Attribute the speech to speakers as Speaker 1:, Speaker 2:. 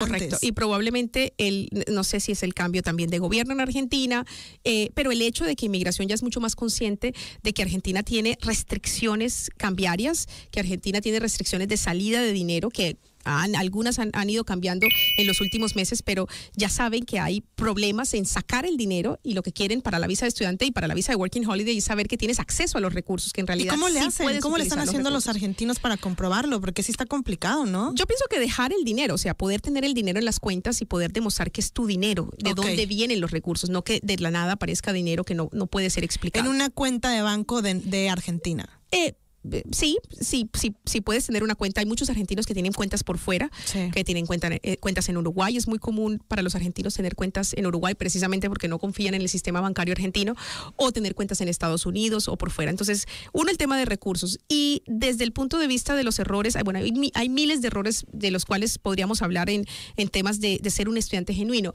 Speaker 1: Correcto. Y probablemente el, no sé si es el cambio también de gobierno en Argentina, eh, pero el hecho de que inmigración ya es mucho más consciente de que Argentina tiene restricciones cambiarias, que Argentina tiene restricciones de salida de dinero que han, algunas han, ido cambiando en los últimos meses, pero ya saben que hay problemas en sacar el dinero y lo que quieren para la visa de estudiante y para la visa de Working Holiday y saber que tienes acceso a los recursos que en realidad. ¿Y ¿Cómo le hacen? ¿Cómo le están haciendo los, argentinos para comprobarlo? Porque sí está complicado, ¿no? Yo pienso que dejar el dinero, o sea, poder tener el dinero en las cuentas y poder demostrar que es tu dinero, de dónde vienen los recursos, no que de la nada aparezca dinero que no, no puede ser explicado. En una cuenta de banco de, de Argentina. Eh, eh, sí, sí, sí, sí puedes tener una cuenta. Hay muchos argentinos que tienen cuentas por fuera, que tienen eh, cuentas en Uruguay. Es muy común para los argentinos tener cuentas en Uruguay precisamente porque no confían en el sistema bancario argentino o tener cuentas en Estados Unidos o por fuera. Entonces, uno, el tema de recursos. Y desde el punto de vista de los errores, bueno, hay, hay miles de errores de los cuales podríamos hablar en, temas de, de ser un estudiante genuino.